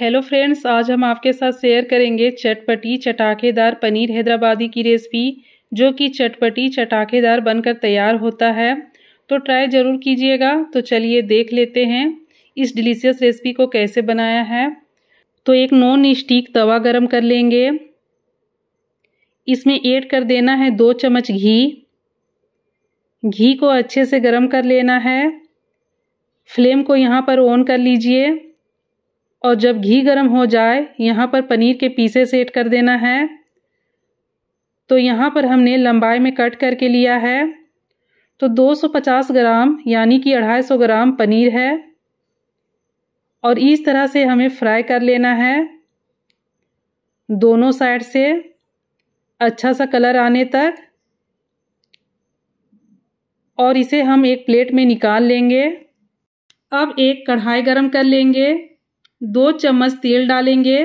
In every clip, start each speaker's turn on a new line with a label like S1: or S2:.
S1: hello friends आज हम आपके साथ शेयर करेंगे चटपटी चटाकेदार पनीर हैदराबादी की रेसिपी जो कि चटपटी चटाकेदार बनकर तैयार होता है तो ट्राई ज़रूर कीजिएगा तो चलिए देख लेते हैं इस डिलीशियस रेसिपी को कैसे बनाया है तो एक नॉन स्टिक तवा गरम कर लेंगे इसमें ऐड कर देना है दो चम्मच घी घी को अच्छे से गरम कर लेना है फ्लेम को यहाँ पर ऑन कर लीजिए और जब घी गर्म हो जाए यहाँ पर पनीर के पीसे सेट कर देना है तो यहाँ पर हमने लंबाई में कट करके लिया है तो 250 ग्राम यानी कि 250 ग्राम पनीर है और इस तरह से हमें फ्राई कर लेना है दोनों साइड से अच्छा सा कलर आने तक और इसे हम एक प्लेट में निकाल लेंगे अब एक कढ़ाई गरम कर लेंगे दो चम्मच तेल डालेंगे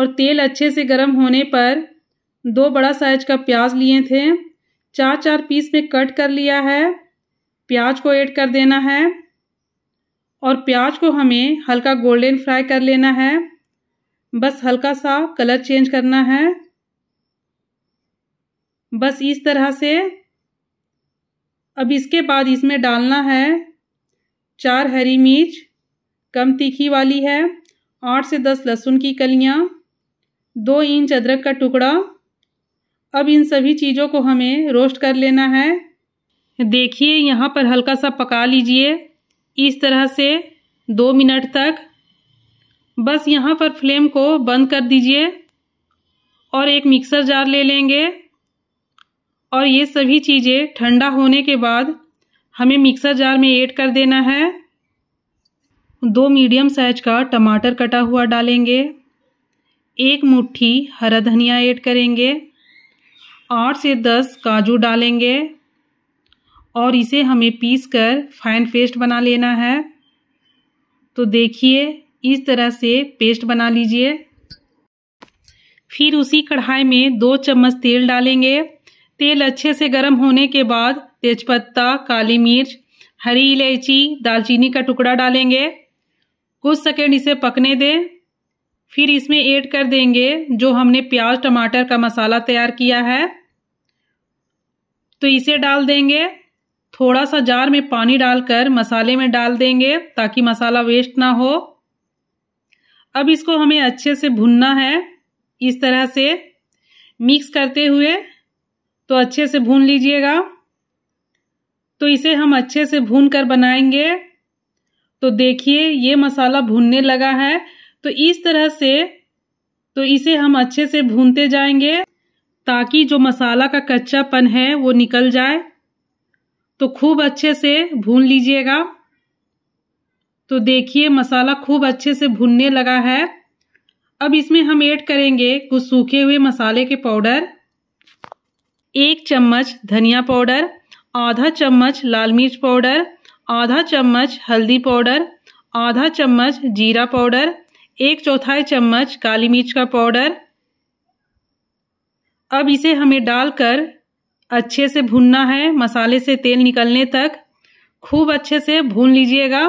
S1: और तेल अच्छे से गर्म होने पर दो बड़ा साइज का प्याज लिए थे चार चार पीस में कट कर लिया है प्याज को ऐड कर देना है और प्याज को हमें हल्का गोल्डन फ्राई कर लेना है बस हल्का सा कलर चेंज करना है बस इस तरह से अब इसके बाद इसमें डालना है चार हरी मिर्च कम तीखी वाली है आठ से दस लहसुन की कलियाँ दो इंच अदरक का टुकड़ा अब इन सभी चीज़ों को हमें रोस्ट कर लेना है देखिए यहाँ पर हल्का सा पका लीजिए इस तरह से दो मिनट तक बस यहाँ पर फ्लेम को बंद कर दीजिए और एक मिक्सर जार ले लेंगे और ये सभी चीज़ें ठंडा होने के बाद हमें मिक्सर जार में ऐड कर देना है दो मीडियम साइज का टमाटर कटा हुआ डालेंगे एक मुट्ठी हरा धनिया ऐड करेंगे आठ से दस काजू डालेंगे और इसे हमें पीस कर फाइन पेस्ट बना लेना है तो देखिए इस तरह से पेस्ट बना लीजिए फिर उसी कढ़ाई में दो चम्मच तेल डालेंगे तेल अच्छे से गर्म होने के बाद तेजपत्ता काली मिर्च हरी इलायची दालचीनी का टुकड़ा डालेंगे कुछ सेकेंड इसे पकने दें फिर इसमें ऐड कर देंगे जो हमने प्याज टमाटर का मसाला तैयार किया है तो इसे डाल देंगे थोड़ा सा जार में पानी डालकर मसाले में डाल देंगे ताकि मसाला वेस्ट ना हो अब इसको हमें अच्छे से भुनना है इस तरह से मिक्स करते हुए तो अच्छे से भून लीजिएगा तो इसे हम अच्छे से भून कर बनाएंगे तो देखिए ये मसाला भूनने लगा है तो इस तरह से तो इसे हम अच्छे से भूनते जाएंगे ताकि जो मसाला का कच्चापन है वो निकल जाए तो खूब अच्छे से भून लीजिएगा तो देखिए मसाला खूब अच्छे से भुनने लगा है अब इसमें हम ऐड करेंगे कुछ सूखे हुए मसाले के पाउडर एक चम्मच धनिया पाउडर आधा चम्मच लाल मिर्च पाउडर आधा चम्मच हल्दी पाउडर आधा चम्मच जीरा पाउडर एक चौथाई चम्मच काली मिर्च का पाउडर अब इसे हमें डालकर अच्छे से भूनना है मसाले से तेल निकलने तक खूब अच्छे से भून लीजिएगा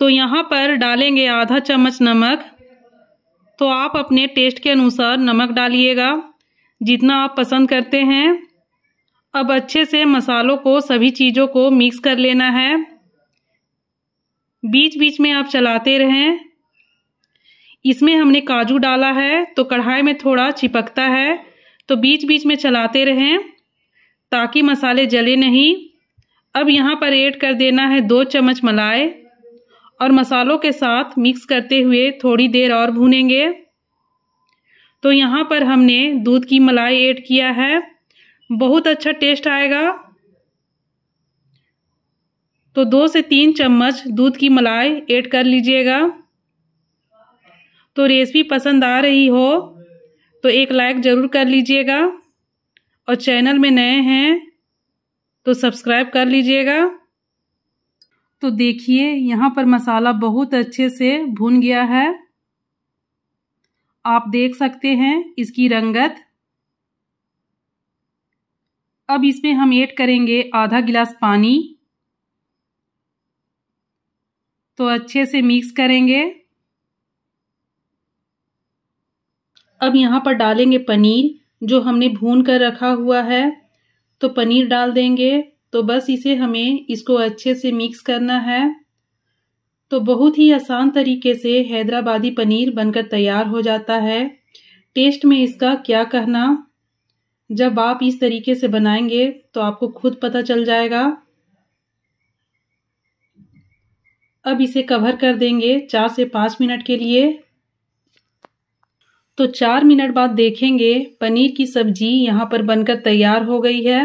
S1: तो यहाँ पर डालेंगे आधा चम्मच नमक तो आप अपने टेस्ट के अनुसार नमक डालिएगा जितना आप पसंद करते हैं अब अच्छे से मसालों को सभी चीज़ों को मिक्स कर लेना है बीच बीच में आप चलाते रहें इसमें हमने काजू डाला है तो कढ़ाई में थोड़ा चिपकता है तो बीच बीच में चलाते रहें ताकि मसाले जले नहीं अब यहाँ पर ऐड कर देना है दो चम्मच मलाई और मसालों के साथ मिक्स करते हुए थोड़ी देर और भूनेंगे तो यहाँ पर हमने दूध की मलाई ऐड किया है बहुत अच्छा टेस्ट आएगा तो दो से तीन चम्मच दूध की मलाई ऐड कर लीजिएगा तो रेसिपी पसंद आ रही हो तो एक लाइक ज़रूर कर लीजिएगा और चैनल में नए हैं तो सब्सक्राइब कर लीजिएगा तो देखिए यहाँ पर मसाला बहुत अच्छे से भुन गया है आप देख सकते हैं इसकी रंगत अब इसमें हम ऐड करेंगे आधा गिलास पानी तो अच्छे से मिक्स करेंगे अब यहाँ पर डालेंगे पनीर जो हमने भून कर रखा हुआ है तो पनीर डाल देंगे तो बस इसे हमें इसको अच्छे से मिक्स करना है तो बहुत ही आसान तरीके से हैदराबादी पनीर बनकर तैयार हो जाता है टेस्ट में इसका क्या कहना जब आप इस तरीके से बनाएंगे तो आपको खुद पता चल जाएगा अब इसे कवर कर देंगे चार से पाँच मिनट के लिए तो चार मिनट बाद देखेंगे पनीर की सब्जी यहाँ पर बनकर तैयार हो गई है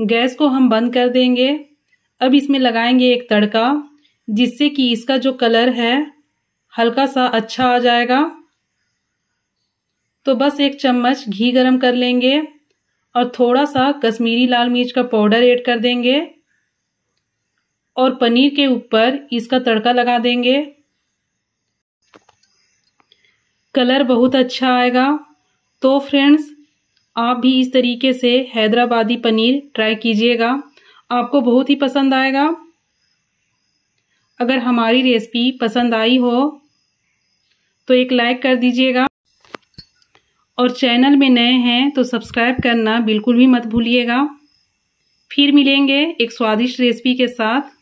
S1: गैस को हम बंद कर देंगे अब इसमें लगाएंगे एक तड़का जिससे कि इसका जो कलर है हल्का सा अच्छा आ जाएगा तो बस एक चम्मच घी गरम कर लेंगे और थोड़ा सा कश्मीरी लाल मिर्च का पाउडर ऐड कर देंगे और पनीर के ऊपर इसका तड़का लगा देंगे कलर बहुत अच्छा आएगा तो फ्रेंड्स आप भी इस तरीके से हैदराबादी पनीर ट्राई कीजिएगा आपको बहुत ही पसंद आएगा अगर हमारी रेसिपी पसंद आई हो तो एक लाइक कर दीजिएगा और चैनल में नए हैं तो सब्सक्राइब करना बिल्कुल भी मत भूलिएगा फिर मिलेंगे एक स्वादिष्ट रेसिपी के साथ